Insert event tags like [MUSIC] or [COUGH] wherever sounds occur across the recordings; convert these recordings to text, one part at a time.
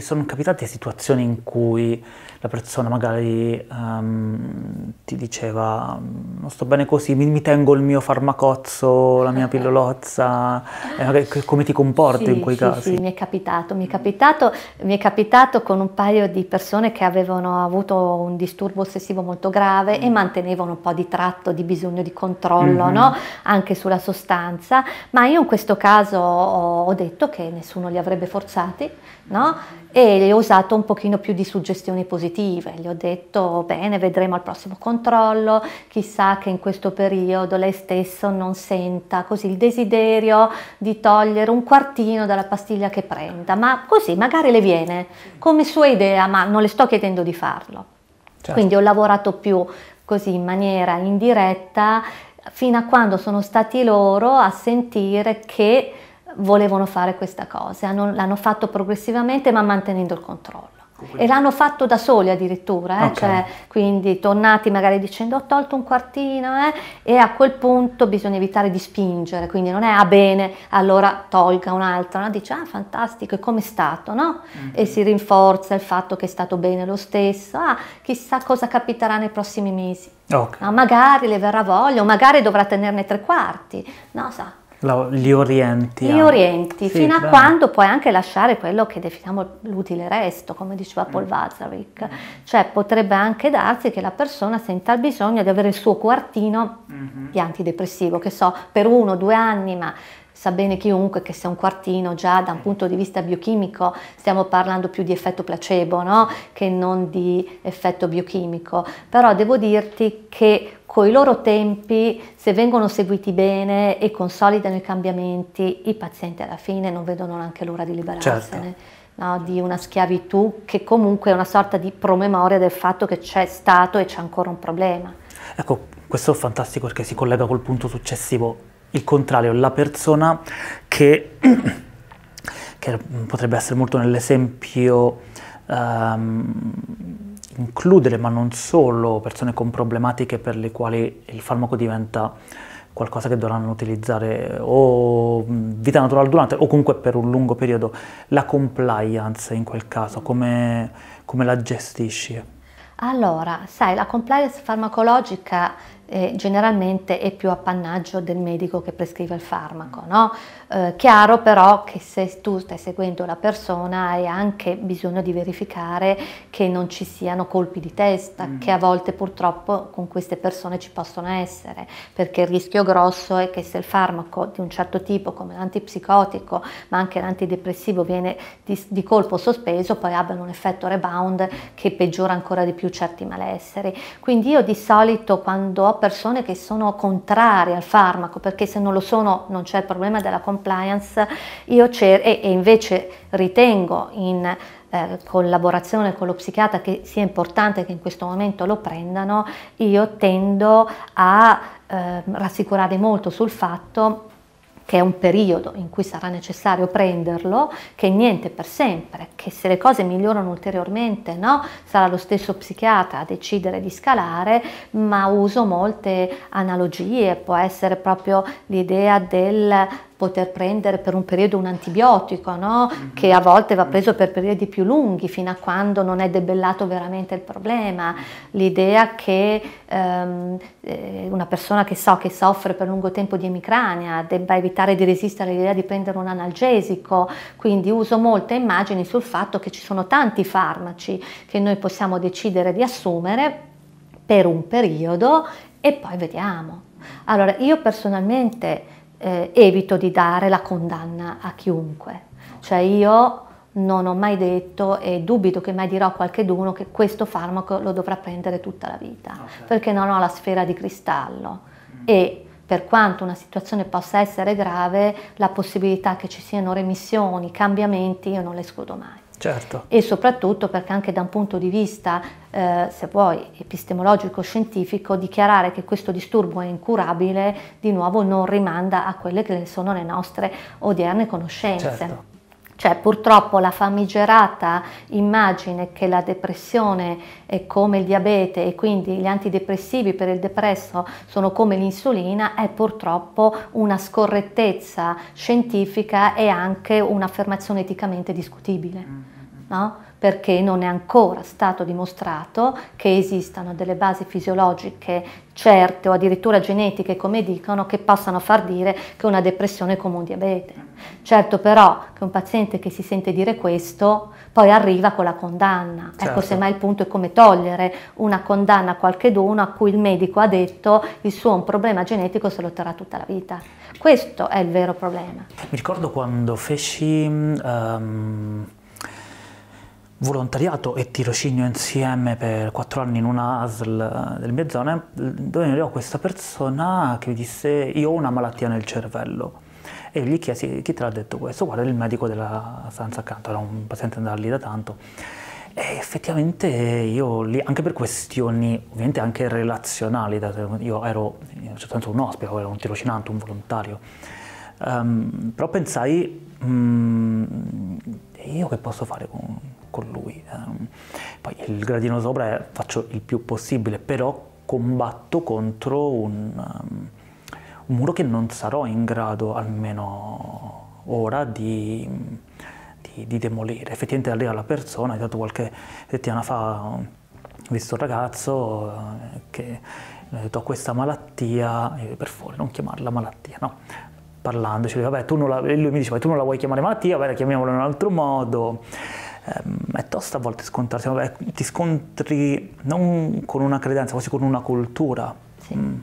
sono capitate situazioni in cui la persona magari um, ti diceva non sto bene così, mi, mi tengo il mio farmacozzo, la mia [LAUGHS] pillolozza, eh, come ti comporti sì, in quei sì, casi? Sì, mi è capitato, mi è capitato, mi è capitato con un paio di persone che avevano avuto un disturbo ossessivo molto grave mm. e mantenevano un po' di tratto, di bisogno di controllo, mm-hmm. no? anche sulla sostanza, ma io in questo caso ho, ho detto che nessuno li avrebbe forzati, no? E ho usato un pochino più di suggestioni positive, gli ho detto bene, vedremo al prossimo controllo controllo, chissà che in questo periodo lei stesso non senta così il desiderio di togliere un quartino dalla pastiglia che prenda, ma così magari le viene come sua idea, ma non le sto chiedendo di farlo. Certo. Quindi ho lavorato più così in maniera indiretta fino a quando sono stati loro a sentire che volevano fare questa cosa. L'hanno fatto progressivamente ma mantenendo il controllo. E l'hanno fatto da soli addirittura, eh? okay. cioè, quindi tornati magari dicendo ho tolto un quartino eh? e a quel punto bisogna evitare di spingere, quindi non è ah bene, allora tolga un altro, no? dice ah fantastico, e è stato? No? Mm-hmm. E mhm. si rinforza il fatto che è stato bene lo stesso, ah chissà cosa capiterà nei prossimi mesi, okay. no? magari le verrà voglia o magari dovrà tenerne tre quarti, no? Sa, la, li orienti. Gli orienti, sì, fino bene. a quando puoi anche lasciare quello che definiamo l'utile resto, come diceva mm. Paul Vazarek. Mm. Cioè potrebbe anche darsi che la persona senta il bisogno di avere il suo quartino mm-hmm. di antidepressivo, che so, per uno o due anni, ma sa bene chiunque che se un quartino già da un mm. punto di vista biochimico stiamo parlando più di effetto placebo no? che non di effetto biochimico, però devo dirti che i loro tempi, se vengono seguiti bene e consolidano i cambiamenti, i pazienti alla fine non vedono neanche l'ora di liberarsene. Certo. No, di una schiavitù che comunque è una sorta di promemoria del fatto che c'è stato e c'è ancora un problema. Ecco, questo è fantastico perché si collega col punto successivo, il contrario, la persona che, [CLEARS THROAT] che potrebbe essere molto nell'esempio um, includere, ma non solo, persone con problematiche per le quali il farmaco diventa qualcosa che dovranno utilizzare eh, o mm, vita naturale durante o comunque per un lungo periodo. La compliance in quel caso, come, come la gestisci? Allora, sai, la compliance farmacologica eh, generalmente è più appannaggio del medico che prescrive il farmaco. No? Eh, chiaro però che se tu stai seguendo la persona hai anche bisogno di verificare che non ci siano colpi di testa, mm. che a volte purtroppo con queste persone ci possono essere, perché il rischio grosso è che se il farmaco di un certo tipo come l'antipsicotico, ma anche l'antidepressivo viene di, di colpo sospeso, poi abbiano un effetto rebound che peggiora ancora di più certi malesseri. Quindi io di solito quando ho persone che sono contrarie al farmaco perché se non lo sono non c'è il problema della compliance io cer- e, e invece ritengo in eh, collaborazione con lo psichiatra che sia importante che in questo momento lo prendano, io tendo a eh, rassicurare molto sul fatto che è un periodo in cui sarà necessario prenderlo, che niente per sempre, che se le cose migliorano ulteriormente no, sarà lo stesso psichiatra a decidere di scalare, ma uso molte analogie, può essere proprio l'idea del poter prendere per un periodo un antibiotico, no? mm-hmm. che a volte va preso per periodi più lunghi fino a quando non è debellato veramente il problema. L'idea che ehm, eh, una persona che so che soffre per lungo tempo di emicrania debba evitare di resistere all'idea di prendere un analgesico, quindi uso molte immagini sul fatto che ci sono tanti farmaci che noi possiamo decidere di assumere per un periodo e poi vediamo. Allora, io personalmente eh, evito di dare la condanna a chiunque. Cioè io non ho mai detto e dubito che mai dirò a qualcheduno che questo farmaco lo dovrà prendere tutta la vita, okay. perché non ho la sfera di cristallo mm. e per quanto una situazione possa essere grave, la possibilità che ci siano remissioni, cambiamenti, io non le escludo mai. Certo. E soprattutto perché anche da un punto di vista, eh, se vuoi, epistemologico-scientifico, dichiarare che questo disturbo è incurabile di nuovo non rimanda a quelle che sono le nostre odierne conoscenze. Certo. Cioè purtroppo la famigerata immagine che la depressione è come il diabete e quindi gli antidepressivi per il depresso sono come l'insulina è purtroppo una scorrettezza scientifica e anche un'affermazione eticamente discutibile. Mm no? perché non è ancora stato dimostrato che esistano delle basi fisiologiche certe o addirittura genetiche, come dicono, che possano far dire che una depressione è come un diabete. Certo però che un paziente che si sente dire questo poi arriva con la condanna. Ecco, certo. Ecco, semmai il punto è come togliere una condanna a qualcheduno a cui il medico ha detto il suo un problema genetico se lo terrà tutta la vita. Questo è il vero problema. Mi ricordo quando feci... Um volontariato e tirocinio insieme per quattro anni in una ASL eh, delle mie zone, dove mi arrivò questa persona che mi disse io ho una malattia nel cervello. E gli chiesi chi te l'ha detto questo? Guarda, il medico della stanza accanto, era un paziente andava lì da tanto. E effettivamente io lì, anche per questioni ovviamente anche relazionali, io ero in un certo senso un ospite, ero un tirocinante, un volontario, um, però pensai, um, io che posso fare con con lui. Ehm, poi il gradino sopra è, faccio il più possibile, però combatto contro un, um, un muro che non sarò in grado, almeno ora, di, di, di demolire. Effettivamente da arriva la persona, dato qualche settimana fa ho visto un ragazzo eh, che mi ha eh, detto ho questa malattia, per fuori non chiamarla malattia, no? Parlandoci, vabbè, tu non la, lui mi diceva tu non la vuoi chiamare malattia, vabbè, chiamiamola in un altro modo. Ehm, è tosta a volte scontrarsi, ti scontri non con una credenza, quasi con una cultura. Sì. Mm.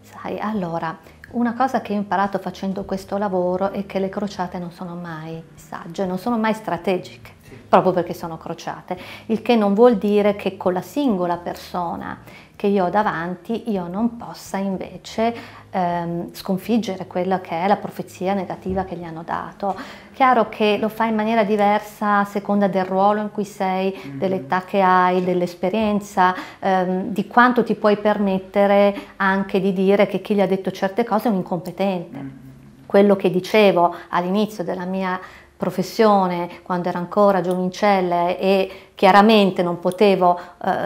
Sai, allora, una cosa che ho imparato facendo questo lavoro è che le crociate non sono mai sagge, non sono mai strategiche, sì. proprio perché sono crociate, il che non vuol dire che con la singola persona che io ho davanti, io non possa invece ehm, sconfiggere quella che è la profezia negativa che gli hanno dato. Chiaro che lo fa in maniera diversa a seconda del ruolo in cui sei, mm-hmm. dell'età che hai, dell'esperienza, ehm, di quanto ti puoi permettere anche di dire che chi gli ha detto certe cose è un incompetente. Mm-hmm quello che dicevo all'inizio della mia professione quando era ancora giovincelle e chiaramente non potevo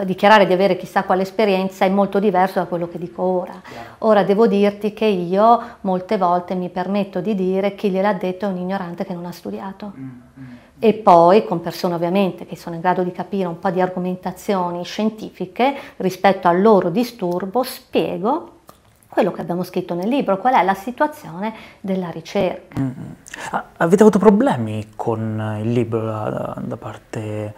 eh, dichiarare di avere chissà quale esperienza è molto diverso da quello che dico ora. Ora devo dirti che io molte volte mi permetto di dire chi gliel'ha detto è un ignorante che non ha studiato. Mm, mm. E poi con persone ovviamente che sono in grado di capire un po' di argomentazioni scientifiche rispetto al loro disturbo spiego quello che abbiamo scritto nel libro, qual è la situazione della ricerca. Mm. mm. Ah, avete avuto problemi con il libro da, da parte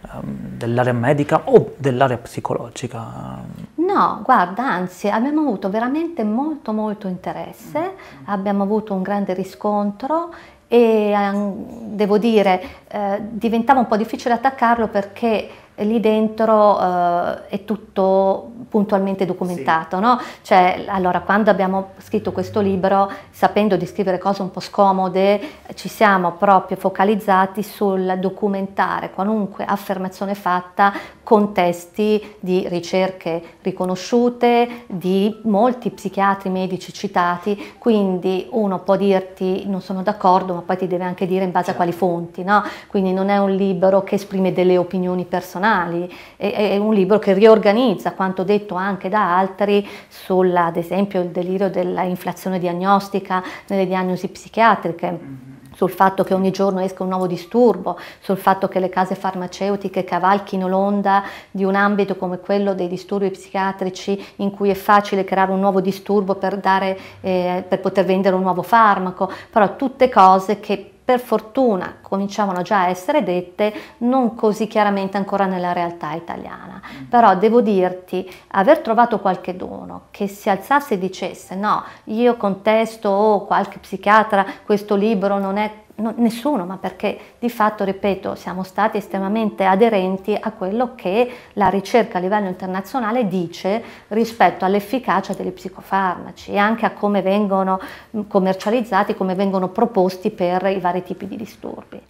um, dell'area medica o dell'area psicologica? No, guarda, anzi abbiamo avuto veramente molto molto interesse, mm. abbiamo avuto un grande riscontro e ehm, devo dire eh, diventava un po' difficile attaccarlo perché lì dentro eh, è tutto puntualmente documentato, sì. no? Cioè, allora, quando abbiamo scritto questo libro, sapendo di scrivere cose un po' scomode, ci siamo proprio focalizzati sul documentare qualunque affermazione fatta con testi di ricerche riconosciute, di molti psichiatri medici citati, quindi uno può dirti non sono d'accordo, ma poi ti deve anche dire in base certo. a quali fonti, no? Quindi non è un libro che esprime delle opinioni personali, è, è un libro che riorganizza quanto detto detto anche da altri sulla, ad esempio, il delirio dell'inflazione diagnostica nelle diagnosi psichiatriche mm-hmm. sul fatto che ogni giorno esca un nuovo disturbo, sul fatto che le case farmaceutiche cavalchino l'onda di un ambito come quello dei disturbi psichiatrici in cui è facile creare un nuovo disturbo per, dare, eh, per poter vendere un nuovo farmaco, però tutte cose che per fortuna cominciavano già a essere dette, non così chiaramente ancora nella realtà italiana. Mm. Però devo dirti, aver trovato qualche dono che si alzasse e dicesse no, io contesto o oh, qualche psichiatra questo libro non è no, nessuno, ma perché di fatto, ripeto, siamo stati estremamente aderenti a quello che la ricerca a livello internazionale dice rispetto all'efficacia degli psicofarmaci e anche a come vengono mm, commercializzati, come vengono proposti per i vari tipi di disturbi.